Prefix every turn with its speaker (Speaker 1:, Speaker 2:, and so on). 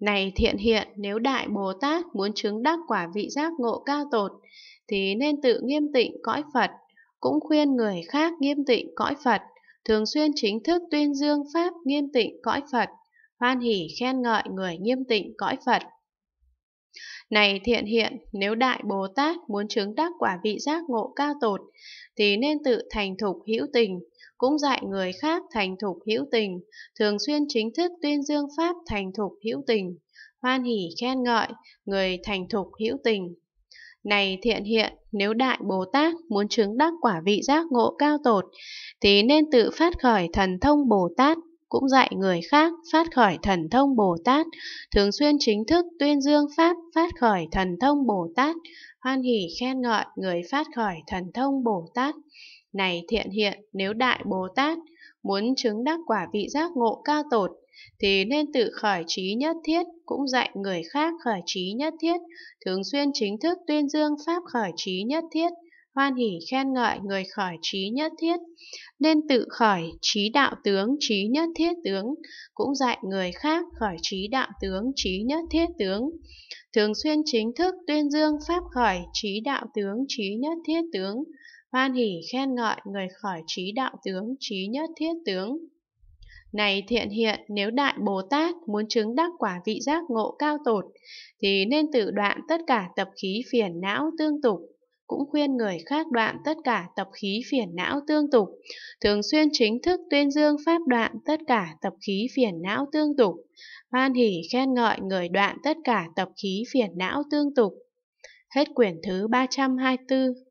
Speaker 1: Này thiện hiện, nếu Đại Bồ Tát muốn chứng đắc quả vị giác ngộ cao tột, thì nên tự nghiêm tịnh cõi Phật, cũng khuyên người khác nghiêm tịnh cõi Phật, thường xuyên chính thức tuyên dương Pháp nghiêm tịnh cõi Phật, hoan hỷ khen ngợi người nghiêm tịnh cõi Phật. Này thiện hiện, nếu Đại Bồ Tát muốn chứng đắc quả vị giác ngộ cao tột, thì nên tự thành thục hữu tình, cũng dạy người khác thành thục hữu tình, thường xuyên chính thức tuyên dương Pháp thành thục hữu tình, hoan hỉ khen ngợi người thành thục hữu tình. Này thiện hiện, nếu Đại Bồ Tát muốn chứng đắc quả vị giác ngộ cao tột, thì nên tự phát khởi thần thông Bồ Tát cũng dạy người khác phát khởi thần thông Bồ Tát, thường xuyên chính thức tuyên dương Pháp phát khởi thần thông Bồ Tát, hoan hỷ khen ngợi người phát khởi thần thông Bồ Tát. Này thiện hiện, nếu Đại Bồ Tát muốn chứng đắc quả vị giác ngộ cao tột, thì nên tự khởi trí nhất thiết, cũng dạy người khác khởi trí nhất thiết, thường xuyên chính thức tuyên dương Pháp khởi trí nhất thiết, hoan hỉ khen ngợi người khởi trí nhất thiết, nên tự khởi trí đạo tướng trí nhất thiết tướng, cũng dạy người khác khởi trí đạo tướng trí nhất thiết tướng. Thường xuyên chính thức tuyên dương pháp khởi trí đạo tướng trí nhất thiết tướng, hoan hỉ khen ngợi người khởi trí đạo tướng trí nhất thiết tướng. Này thiện hiện, nếu Đại Bồ Tát muốn chứng đắc quả vị giác ngộ cao tột, thì nên tự đoạn tất cả tập khí phiền não tương tục, cũng khuyên người khác đoạn tất cả tập khí phiền não tương tục, thường xuyên chính thức tuyên dương pháp đoạn tất cả tập khí phiền não tương tục, hoan hỷ khen ngợi người đoạn tất cả tập khí phiền não tương tục. Hết quyển thứ 324